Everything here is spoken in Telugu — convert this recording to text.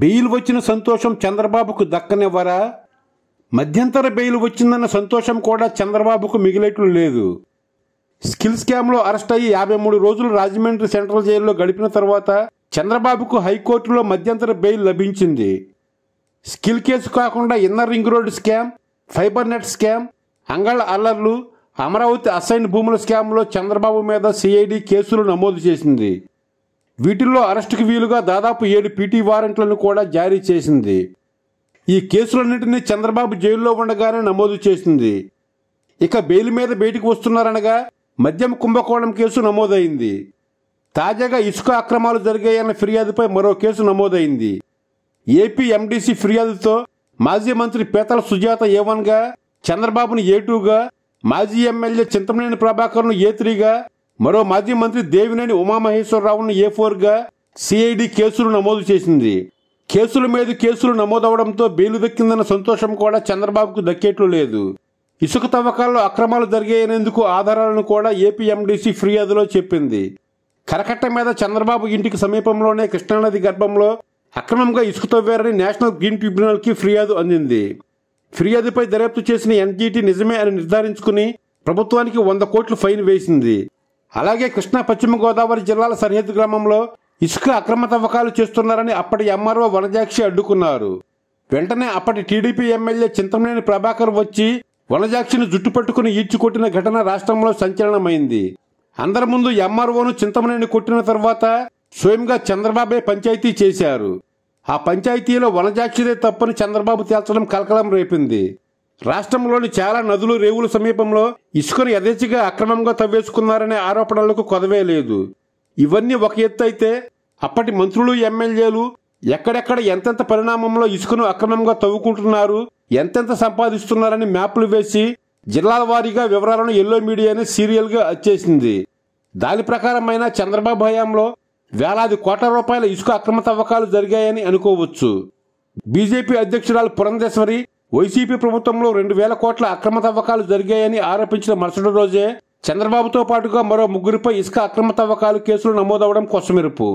బెయిల్ వచ్చిన సంతోషం చంద్రబాబుకు దక్కనివ్వరా మధ్యంతర బెయిల్ వచ్చిందన్న సంతోషం కూడా చంద్రబాబుకు మిగిలేట్లు లేదు స్కిల్ స్కామ్లో అరెస్ట్ అయ్యి యాభై మూడు రోజులు రాజమండ్రి సెంట్రల్ జైల్లో గడిపిన తర్వాత చంద్రబాబుకు హైకోర్టులో మధ్యంతర బెయిల్ లభించింది స్కిల్ కేసు కాకుండా inner ring road scam fiber net scam అంగళ్ళ అల్లర్లు అమరావతి అసైన్ భూముల స్కామ్లో చంద్రబాబు మీద సిఐడి కేసులు నమోదు చేసింది వీటిల్లో అరెస్టుకు వీలుగా దాదాపు ఏడు పీటీ వారెంట్లను కూడా జారీ చేసింది ఈ కేసులన్నింటినీ చంద్రబాబు జైల్లో ఉండగానే నమోదు చేసింది ఇక బెయిల్ మీద బయటికి వస్తున్నారనగా మద్యం కుంభకోణం కేసు నమోదైంది తాజాగా ఇసుక అక్రమాలు జరిగాయన్న ఫిర్యాదుపై మరో కేసు నమోదైంది ఏపీ ఎండీసీ ఫిర్యాదుతో మాజీ మంత్రి పేతల సుజాత ఏవన్గా చంద్రబాబును ఏ టూగా మాజీ ఎమ్మెల్యే చింతమనేని ప్రభాకర్ను ఏ త్రీగా మరో మాజీ మంత్రి దేవినేని ఉమామహేశ్వరరావును ఏ ఫోర్గా సిఐడి కేసులు నమోదు చేసింది కేసుల మీద కేసులు నమోదవడంతో బెయిలు దక్కిందన్న సంతోషం కూడా చంద్రబాబుకు దక్కేట్లు లేదు ఇసుక తవ్వకాల్లో అక్రమాలు జరిగాయనేందుకు ఆధారాలను కూడా ఏపీఎండీసీ ఫిర్యాదులో చెప్పింది కరకట్ట మీద చంద్రబాబు ఇంటికి సమీపంలోనే కృష్ణానది గర్భంలో అక్రమంగా ఇసుక తవ్వారని నేషనల్ గ్రీన్ ట్రిబ్యునల్కి ఫిర్యాదు అందింది ఫిర్యాదుపై దర్యాప్తు చేసిన ఎన్జీటీ నిజమే అని నిర్ధారించుకుని ప్రభుత్వానికి వంద కోట్లు ఫైన్ వేసింది అలాగే కృష్ణా పశ్చిమ గోదావరి జిల్లాల సరిహద్దు గ్రామంలో ఇసుక అక్రమ తవ్వకాలు చేస్తున్నారని అప్పటి ఎంఆర్ఓ వనజాక్షి అడ్డుకున్నారు వెంటనే అప్పటి టీడీపీ ఎమ్మెల్యే చింతమనేని ప్రభాకర్ వచ్చి వనజాక్షిని జుట్టుపట్టుకుని ఈడ్చుకొట్టిన ఘటన రాష్ట్రంలో సంచలనమైంది అందరి ముందు ఎంఆర్ఓను చింతమనేని కొట్టిన తర్వాత స్వయంగా చంద్రబాబే పంచాయతీ చేశారు ఆ పంచాయతీలో వనజాక్షిదే తప్పని చంద్రబాబు తేల్చడం కలకలం రేపింది రాష్ట్రంలోని చాలా నదులు రేవుల సమీపంలో ఇసుకను యథేచ్ఛగా అక్రమంగా తవ్వేసుకున్నారనే ఆరోపణలకు కొదవే లేదు ఇవన్నీ ఒక ఎత్తు అయితే అప్పటి మంత్రులు ఎమ్మెల్యేలు ఎక్కడెక్కడ ఎంతెంత పరిణామంలో ఇసుకను అక్రమంగా తవ్వుకుంటున్నారు ఎంతెంత సంపాదిస్తున్నారని మ్యాప్లు వేసి జిల్లాల వారీగా వివరాలను ఎల్లో మీడియాని సీరియల్గా వచ్చేసింది దాని ప్రకారమైన చంద్రబాబు హయాంలో వేలాది కోట్ల రూపాయల ఇసుక అక్రమ తవ్వకాలు జరిగాయని అనుకోవచ్చు బీజేపీ అధ్యక్షురాలు పురంధేశ్వరి వైసీపీ ప్రభుత్వంలో రెండు వేల కోట్ల అక్రమ తవ్వకాలు జరిగాయని ఆరోపించిన మరుసటి రోజే చంద్రబాబుతో పాటుగా మరో ముగ్గురిపై ఇసుక అక్రమ తవ్వకాలు కేసులు నమోదవడం కొసమెరుపు